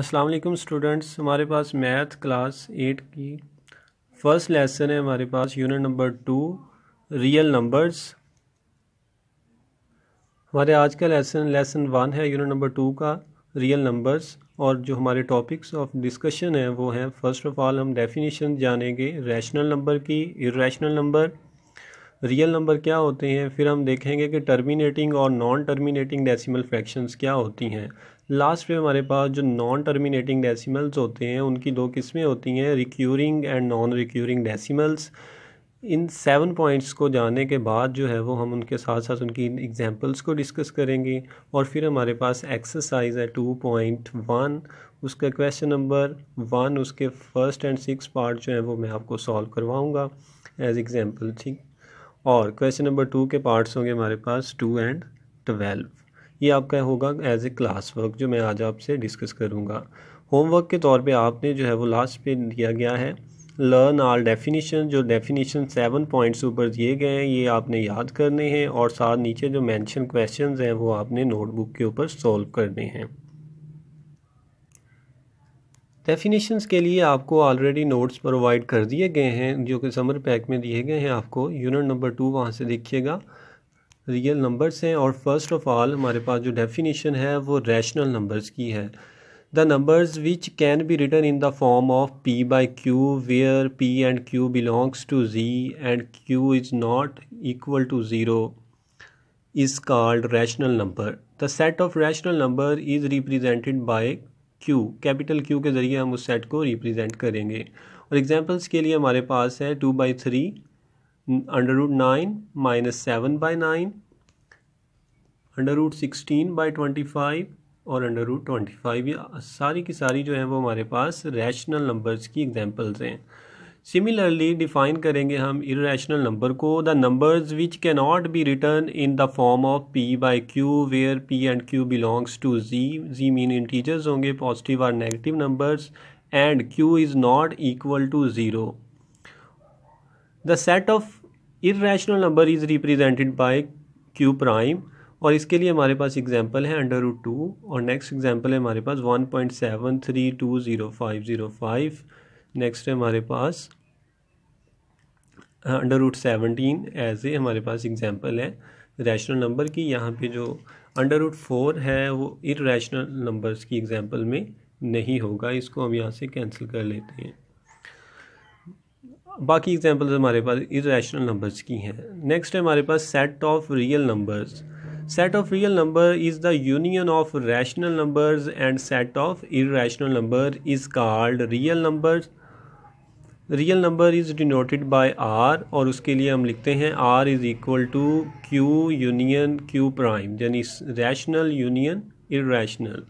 अस्सलाम वालेकुम स्टूडेंट्स हमारे पास मैथ क्लास एट की फ़र्स्ट लेसन है हमारे पास unit number two real numbers हमारे आज का लेसन लेसन वन है यूनिट नंबर टू का रियल नंबर्स और जो हमारे टॉपिक्स ऑफ डिस्कशन है वो हैं फ़र्स्ट ऑफ ऑल हम डेफिनेशन जानेंगे रैशनल नंबर की इरेशनल नंबर रियल नंबर क्या होते हैं फिर हम देखेंगे कि टर्मिनेटिंग और नॉन टर्मिनेटिंग डेसिमल फ्रैक्शंस क्या होती हैं लास्ट में हमारे पास जो नॉन टर्मिनेटिंग डेसिमल्स होते हैं उनकी दो किस्में होती हैं recurring and non recurring decimals इन सेवन पॉइंट्स को जाने के बाद जो है वो हम उनके साथ साथ उनकी एग्जांपल्स को डिस्कस करेंगे और फिर हमारे पास एक्सरसाइज है टू पॉइंट वन उसका क्वेश्चन नंबर वन उसके फर्स्ट एंड सिक्स पार्ट जो है वो मैं आपको सॉल्व करवाऊँगा एज एग्ज़ाम्पल ठीक और क्वेश्चन नंबर टू के पार्ट्स होंगे हमारे पास टू एंड ट्वेल्व ये आपका होगा एज ए क्लास वर्क जो मैं आज आपसे डिस्कस करूँगा होमवर्क के तौर पे आपने जो है वो लास्ट पे दिया गया है लर्न आल डेफिनेशन जो डेफिनेशन सेवन पॉइंट्स ऊपर दिए गए हैं ये आपने याद करने हैं और साथ नीचे जो मेंशन क्वेश्चंस हैं वो आपने नोटबुक के ऊपर सॉल्व करने हैं डेफिनेशंस के लिए आपको ऑलरेडी नोट्स प्रोवाइड कर दिए गए हैं जो कि समर पैक में दिए गए हैं आपको यूनिट नंबर टू वहाँ से देखिएगा रियल नंबर्स हैं और फर्स्ट ऑफ ऑल हमारे पास जो डेफिनेशन है वो रैशनल नंबर्स की है the numbers which can be written in the form of p by q where p and q belongs to Z and q is not equal to zero is called rational number the set of rational number is represented by q capital q के ज़रिए हम उस set को represent करेंगे और examples के लिए हमारे पास है two by three under root nine minus seven by nine under root sixteen by twenty five और अंडर रूट ट्वेंटी फाइव ये सारी की सारी जो है वो हमारे पास रैशनल नंबर्स की एग्जांपल्स हैं सिमिलरली डिफाइन करेंगे हम इरेशनल नंबर को the numbers which cannot not be written in the form of p by q where p and q belongs to Z Z mean integers होंगे positive और negative numbers and q is not equal to zero the set of irrational number is represented by q prime और इसके लिए हमारे पास example है under root two और next example है हमारे पास one point seven three two zero five zero five next है हमारे पास under root seventeen as a हमारे पास एग्जाम्पल है रैशनल नंबर की यहाँ पे जो अंडर रूट फोर है वो इरेशनल नंबर्स की एग्जाम्पल में नहीं होगा इसको हम यहाँ से कैंसिल कर लेते हैं बाकी एग्जाम्पल्स हमारे पास इरेशनल नंबर्स की हैं नेक्स्ट है हमारे पास set of real numbers set of real number is the union of rational numbers and set of irrational number is called real numbers real number is denoted by R और उसके लिए हम लिखते हैं R is equal to Q union Q prime यानी rational union irrational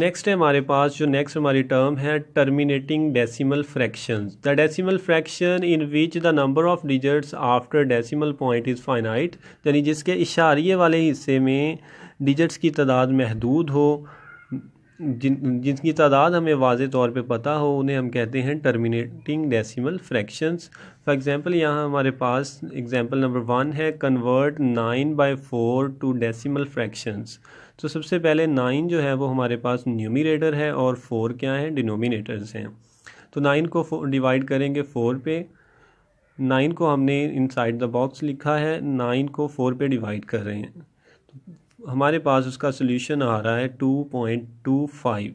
next है हमारे पास जो नेक्स्ट हमारी टर्म है terminating decimal fractions the decimal fraction in which the number of digits after decimal point is finite यानी जिसके इशारे वाले हिस्से में डिजिट्स की तादाद महदूद हो जिन जिनकी तादाद हमें वाज तौर पे पता हो उन्हें हम कहते हैं terminating decimal fractions for example यहाँ हमारे पास एग्जांपल नंबर वन है convert nine by four to decimal fractions तो सबसे पहले नाइन जो है वो हमारे पास न्यूमिनेटर है और फोर क्या है डिनोमिनेटर्स हैं तो नाइन को डिवाइड करेंगे फोर पे नाइन को हमने इनसाइड द बॉक्स लिखा है नाइन को फोर पे डिवाइड कर रहे हैं हमारे पास उसका सोल्यूशन आ रहा है two point two five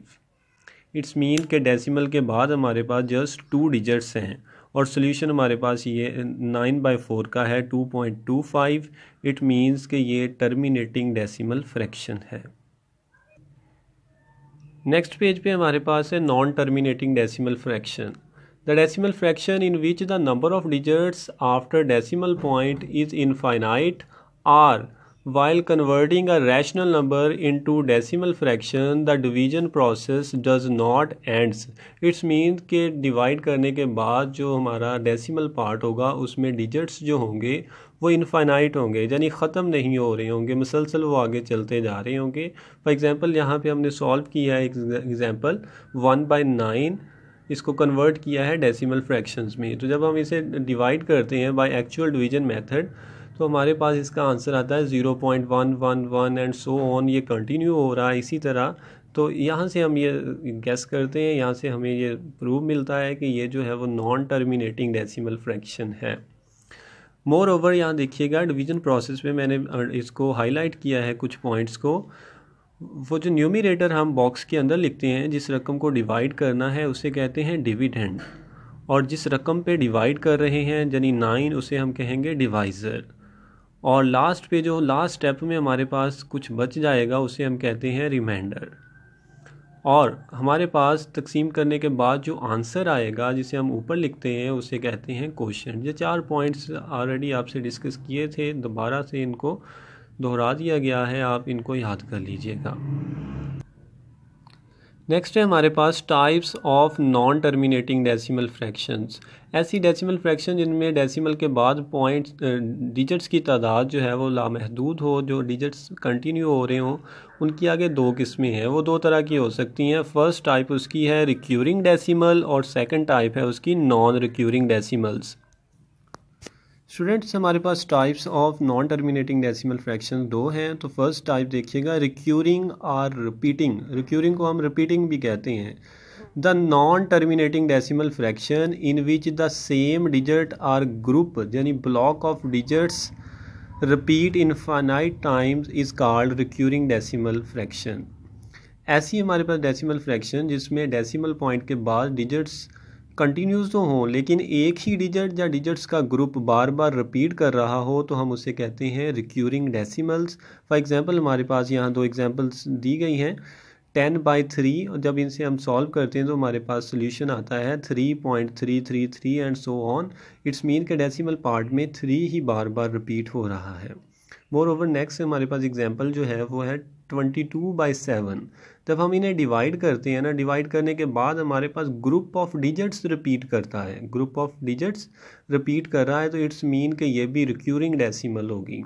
it's mean के डेसिमल के बाद हमारे पास जस्ट टू डिजिट्स हैं और सोल्यूशन हमारे पास ये नाइन बाई फोर का है two point two five it means कि ये टर्मिनेटिंग डेसिमल फ्रैक्शन है नेक्स्ट पेज पे हमारे पास है non terminating decimal fraction the decimal fraction in which the number of digits after decimal point is infinite are While converting a rational number into decimal fraction, the division process does not ends. It's mean के divide करने के बाद जो हमारा decimal part होगा उसमें digits जो होंगे वो इनफाइनाइट होंगे यानी ख़त्म नहीं हो रहे होंगे मुसलसल वो आगे चलते जा रहे होंगे फॉर एग्ज़ाम्पल यहाँ पे हमने सॉल्व किया है एग्ज़ाम्पल वन बाई नाइन इसको कन्वर्ट किया है डेसीमल फ्रैक्शन में तो जब हम इसे डिवाइड करते हैं बाई एक्चुअल डिवीजन मैथड तो हमारे पास इसका आंसर आता है zero point one one one and so on ये कंटिन्यू हो रहा है इसी तरह तो यहाँ से हम ये गैस करते हैं यहाँ से हमें ये प्रूव मिलता है कि ये जो है वो नॉन टर्मिनेटिंग डेसिमल फ्रैक्शन है मोर ओवर यहाँ देखिएगा डिवीजन प्रोसेस में मैंने इसको हाईलाइट किया है कुछ पॉइंट्स को वो जो न्यूमिनेटर हम बॉक्स के अंदर लिखते हैं जिस रकम को डिवाइड करना है उसे कहते हैं डिविडेंड और जिस रकम पे डिवाइड कर रहे हैं यानी नाइन उसे हम कहेंगे डिवाइज़र और लास्ट पे जो लास्ट स्टेप में हमारे पास कुछ बच जाएगा उसे हम कहते हैं रिमाइंडर और हमारे पास तकसीम करने के बाद जो आंसर आएगा जिसे हम ऊपर लिखते हैं उसे कहते हैं क्वेश्चन ये चार पॉइंट्स ऑलरेडी आपसे डिस्कस किए थे दोबारा से इनको दोहरा दिया गया है आप इनको याद कर लीजिएगा नेक्स्ट है हमारे पास types of non terminating decimal fractions ऐसी डेसिमल फ्रैक्शन जिनमें डेसिमल के बाद पॉइंट डिजिट्स की तादाद जो है वो लामहदूद हो जो डिजिट्स कंटिन्यू हो रहे हों उनकी आगे दो किस्में हैं वो दो तरह की हो सकती हैं फर्स्ट टाइप उसकी है रिक्यूरिंग डेसिमल और सेकंड टाइप है उसकी नॉन रिक्यूरिंग डेसिमल्स स्टूडेंट्स हमारे पास types of non terminating decimal fraction दो हैं तो फर्स्ट टाइप देखिएगा रिक्यूरिंग और रिपीटिंग रिक्यूरिंग को हम रिपीटिंग भी कहते हैं the non terminating decimal fraction in which the same digit or group यानी block of digits repeat infinite times is called recurring decimal fraction ऐसी हमारे पास डेसीमल फ्रैक्शन जिसमें डेसीमल पॉइंट के बाद डिजिट्स कंटिन्यूस तो हों लेकिन एक ही डिजिट या डिजिट्स का ग्रुप बार बार रिपीट कर रहा हो तो हम उसे कहते हैं रिक्यूरिंग डेसिमल्स फॉर एग्जांपल हमारे पास यहाँ दो एग्जांपल्स दी गई हैं टेन बाई थ्री और जब इनसे हम सॉल्व करते हैं तो हमारे पास सोल्यूशन आता है three point three three three and so on it's mean के डेसीमल पार्ट में थ्री ही बार बार रिपीट हो रहा है मोर ओवर नेक्स्ट हमारे पास एग्जाम्पल जो है वो है ट्वेंटी टू बाई सेवन जब हम इन्हें डिवाइड करते हैं ना डिवाइड करने के बाद हमारे पास ग्रुप ऑफ डिजिट्स रिपीट करता है ग्रुप ऑफ डिजिट्स रिपीट कर रहा है तो इट्स मीन कि ये भी रिक्यूरिंग डेसीमल होगी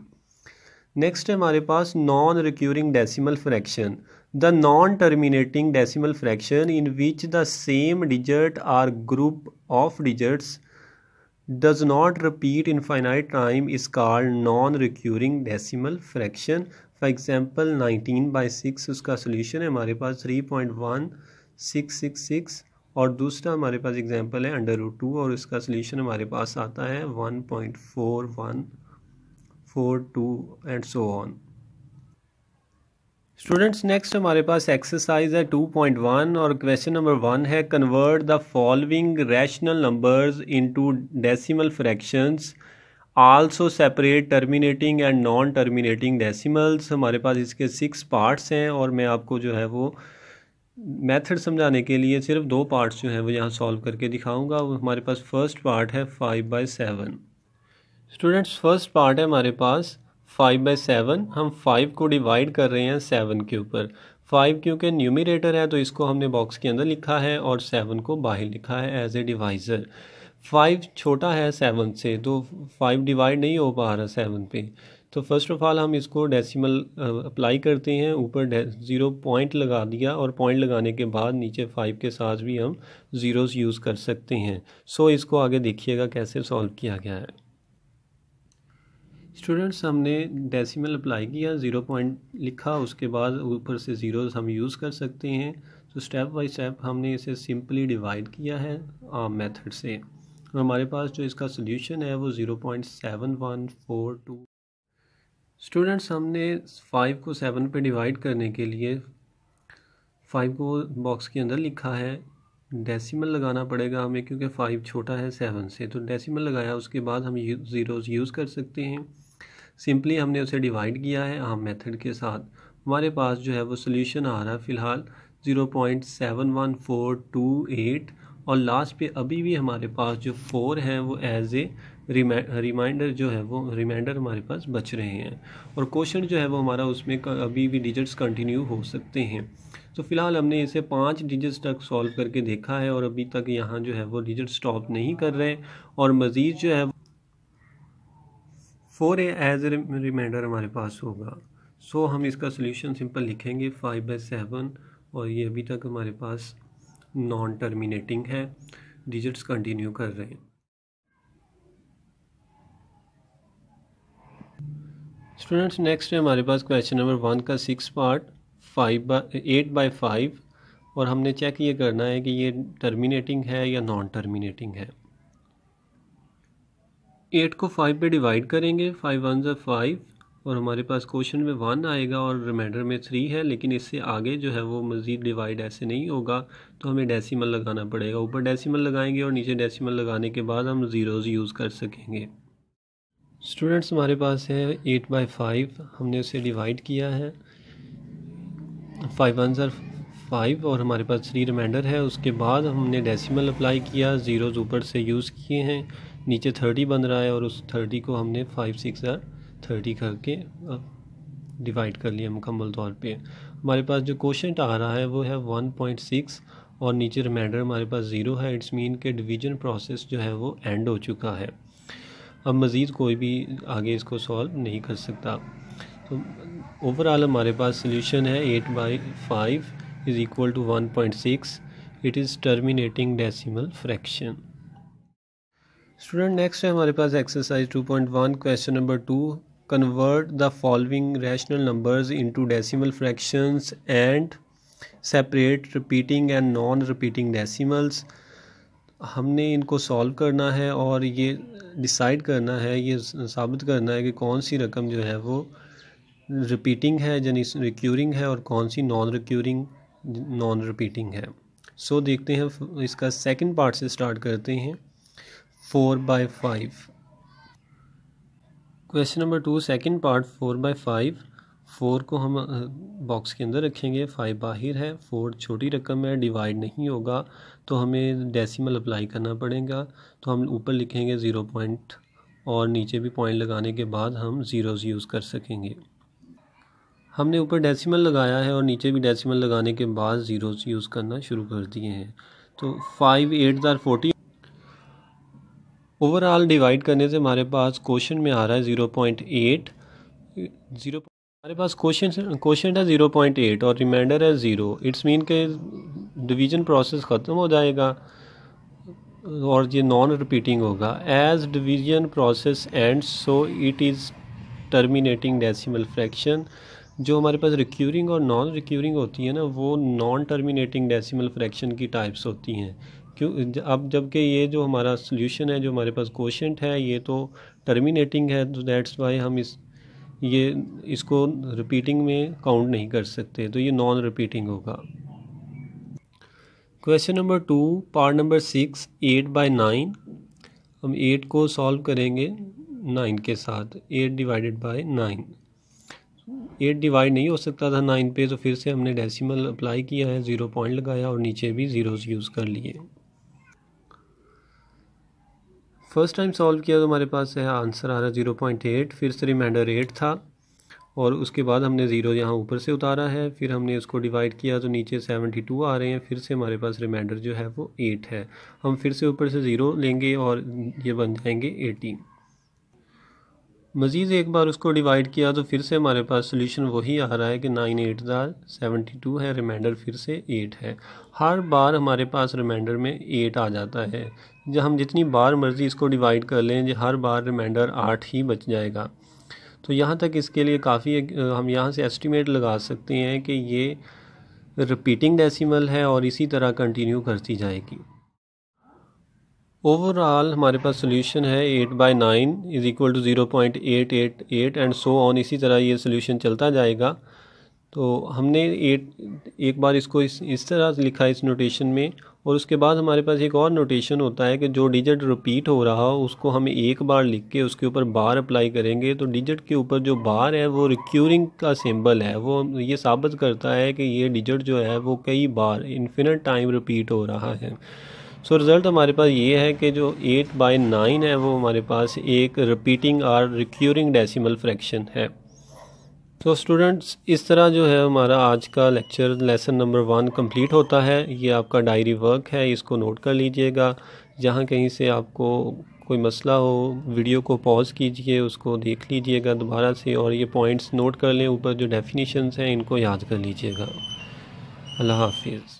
नेक्स्ट है हमारे पास non recurring decimal fraction the non terminating decimal fraction in which the same digit or group of digits does not repeat infinite time is called non-recurring decimal fraction for example 19 by 6 उसका solution है हमारे पास 3.1666 और दूसरा हमारे पास example है under root two और इसका सोल्यूशन हमारे पास आता है one point four one four two and so on students next हमारे पास एक्सरसाइज है 2.1 और क्वेश्चन नंबर वन है convert the following rational numbers into decimal fractions also separate terminating and non terminating decimals हमारे पास इसके सिक्स पार्ट्स हैं और मैं आपको जो है वो मेथड समझाने के लिए सिर्फ दो पार्ट्स जो हैं वो यहाँ सॉल्व करके वो हमारे पास फर्स्ट पार्ट है five by seven students first part है हमारे पास फाइव बाई सेवन हम फाइव को डिवाइड कर रहे हैं सेवन के ऊपर फाइव क्योंकि न्यूमिरेटर है तो इसको हमने बॉक्स के अंदर लिखा है और सेवन को बाहर लिखा है एज ए डिवाइज़र फाइव छोटा है सेवन से तो फाइव डिवाइड नहीं हो पा रहा सेवन पे तो फर्स्ट ऑफ ऑल हम इसको डेसिमल अप्लाई करते हैं ऊपर ज़ीरो पॉइंट लगा दिया और पॉइंट लगाने के बाद नीचे फाइव के साथ भी हम ज़ीरोज़ यूज़ कर सकते हैं सो so इसको आगे देखिएगा कैसे सॉल्व किया गया है स्टूडेंट्स हमने डेसिमल अप्लाई किया ज़ीरो पॉइंट लिखा उसके बाद ऊपर से ज़ीरोज़ हम यूज़ कर सकते हैं तो स्टेप बाय स्टेप हमने इसे सिंपली डिवाइड किया है आम मेथड से और हमारे पास जो इसका सोल्यूशन है वो zero point seven one four two students हमने फाइव को सेवन पे डिवाइड करने के लिए फाइव को बॉक्स के अंदर लिखा है डेसिमल लगाना पड़ेगा हमें क्योंकि फ़ाइव छोटा है सेवन से तो डेसिमल लगाया उसके बाद हम ज़ीरोज़ यूज़ कर सकते हैं सिंपली हमने उसे डिवाइड किया है आम मेथड के साथ हमारे पास जो है वो सोल्यूशन आ रहा है फ़िलहाल zero point seven one four two eight और लास्ट पे अभी भी हमारे पास जो फोर हैं वो एज ए रिमाइंडर जो है वो रिमाइंडर हमारे पास बच रहे हैं और क्वेश्चन जो है वो हमारा उसमें अभी भी डिजिट्स कंटिन्यू हो सकते हैं तो फिलहाल हमने इसे पाँच डिजिट्स तक सॉल्व करके देखा है और अभी तक यहाँ जो है वो डिजिट स्टॉप नहीं कर रहे और मज़ीद जो है फोर ए एज रिमाइंडर हमारे पास होगा सो so, हम इसका सोल्यूशन सिंपल लिखेंगे फाइव बाई सेवन और ये अभी तक हमारे पास नॉन टर्मिनेटिंग है डिजिट्स कंटिन्यू कर रहे हैं स्टूडेंट्स नेक्स्ट है हमारे पास क्वेश्चन नंबर वन का six part five by eight by five और हमने चेक ये करना है कि ये टर्मिनेटिंग है या नॉन टर्मिनेटिंग है एट को फाइव पे डिवाइड करेंगे फाइव वन ज़ा फाइव और हमारे पास क्वेश्चन में वन आएगा और रिमाइंडर में थ्री है लेकिन इससे आगे जो है वो मज़ीद डिवाइड ऐसे नहीं होगा तो हमें डेसिमल लगाना पड़ेगा ऊपर डेसिमल लगाएंगे और नीचे डेसिमल लगाने के बाद हम ज़ीरोज़ यूज़ कर सकेंगे स्टूडेंट्स हमारे पास है एट बाई फाइव हमने उसे डिवाइड किया है फाइव वन ज़र फाइव और हमारे पास थ्री रिमाइंडर है उसके बाद हमने डेसीमल अप्लाई किया ज़ीरोज़ ऊपर से यूज़ किए हैं नीचे थर्टी बन रहा है और उस थर्टी को हमने फाइव सिक्स या थर्टी करके डिवाइड कर लिया मुकम्मल तौर पे हमारे पास जो क्वेश्चन आ रहा है वो है वन पॉइंट सिक्स और नीचे रिमाइंडर हमारे पास ज़ीरो है इट्स मीन के डिवीजन प्रोसेस जो है वो एंड हो चुका है अब मज़ीद कोई भी आगे इसको सॉल्व नहीं कर सकता तो ओवरऑल हमारे पास सोल्यूशन है eight by five is equal to one point six it is terminating decimal fraction student next है हमारे पास exercise 2.1 question number two convert the following rational numbers into decimal fractions and separate repeating and non repeating decimals हमने इनको solve करना है और ये decide करना है ये साबित करना है कि कौन सी रकम जो है वो रिपीटिंग है यानी रिक्यूरिंग है और कौन सी नॉन रिक्यूरिंग नॉन रिपीटिंग है सो so, देखते हैं इसका सेकेंड पार्ट से स्टार्ट करते हैं four by five question number two second part four by five four को हम बॉक्स के अंदर रखेंगे फाइव बाहर है फोर छोटी रकम है डिवाइड नहीं होगा तो हमें डेसिमल अप्लाई करना पड़ेगा तो हम ऊपर लिखेंगे ज़ीरो पॉइंट और नीचे भी पॉइंट लगाने के बाद हम ज़ीरोज़ यूज़ कर सकेंगे हमने ऊपर डेसिमल लगाया है और नीचे भी डेसिमल लगाने के बाद ज़ीरोज़ यूज़ करना शुरू कर दिए हैं तो फाइव एट दार फोर्टी ओवरऑल डिवाइड करने से हमारे पास क्वेश्चन में आ रहा है ज़ीरो पॉइंट एट ज़ीरो हमारे पास क्वेश्चन क्वेश्चन है ज़ीरो पॉइंट एट और रिमाइंडर है ज़ीरो इट्स मीन के डिवीजन प्रोसेस ख़त्म हो जाएगा और ये नॉन रिपीटिंग होगा as division process ends so it is terminating decimal fraction जो हमारे पास रिक्यूरिंग और नॉन रिक्यूरिंग होती है ना वो नॉन टर्मिनेटिंग डेसिमल फ्रैक्शन की टाइप्स होती हैं क्यों अब जबकि ये जो हमारा सोल्यूशन है जो हमारे पास कोशेंट है ये तो टर्मिनेटिंग है तो दैट्स वाई हम इस ये इसको रिपीटिंग में काउंट नहीं कर सकते तो ये नॉन रिपीटिंग होगा question number two part number six eight by nine हम एट को सॉल्व करेंगे नाइन के साथ eight divided by nine eight divide नहीं हो सकता था नाइन पे तो फिर से हमने डेसिमल अप्लाई किया है ज़ीरो पॉइंट लगाया और नीचे भी ज़ीरोज़ यूज़ कर लिए फर्स्ट टाइम सॉल्व किया तो हमारे पास है आंसर आ रहा ज़ीरो पॉइंट एट फिर से रिमाइंडर एट था और उसके बाद हमने ज़ीरो यहाँ ऊपर से उतारा है फिर हमने उसको डिवाइड किया तो नीचे सेवेंटी टू आ रहे हैं फिर से हमारे पास रिमाइंडर जो है वो एट है हम फिर से ऊपर से ज़ीरो लेंगे और ये बन जाएंगे एटीन मज़ीद एक बार उसको डिवाइड किया तो फिर से हमारे पास सोल्यूशन वही आ रहा है कि नाइन एट ज़ार सेवेंटी टू है रिमाइंडर फिर से एट है हर बार हमारे पास रिमाइंडर में एट आ जाता है जब हम जितनी बार मर्ज़ी इसको डिवाइड कर लें हर बार रिमाइंडर आठ ही बच जाएगा तो यहाँ तक इसके लिए काफ़ी हम यहाँ से एस्टिमेट लगा सकते हैं कि ये रिपीटिंग डेसीमल है और इसी तरह कंटिन्यू करती जाएगी ओवरऑल हमारे पास सोल्यूशन है eight by nine is equal to zero point eight eight eight and so on इसी तरह ये सोल्यूशन चलता जाएगा तो हमने एट एक बार इसको इस इस तरह लिखा इस नोटेशन में और उसके बाद हमारे पास एक और नोटेशन होता है कि जो डिजिट रिपीट हो रहा हो उसको हम एक बार लिख के उसके ऊपर बार अप्लाई करेंगे तो डिजिट के ऊपर जो बार है वो रिक्यूरिंग का सिंबल है वो ये साबित करता है कि ये डिजिट जो है वो कई बार इन्फिनट टाइम रिपीट हो रहा है सो so, रिज़ल्ट हमारे पास ये है कि जो एट बाई नाइन है वो हमारे पास एक repeating or recurring decimal fraction है तो so, स्टूडेंट्स इस तरह जो है हमारा आज का lecture lesson number one complete होता है ये आपका डायरी वर्क है इसको नोट कर लीजिएगा जहाँ कहीं से आपको कोई मसला हो वीडियो को पॉज कीजिए उसको देख लीजिएगा दोबारा से और ये पॉइंट्स नोट कर लें ऊपर जो डेफिनेशंस हैं इनको याद कर लीजिएगा अल्लाह हाफिज़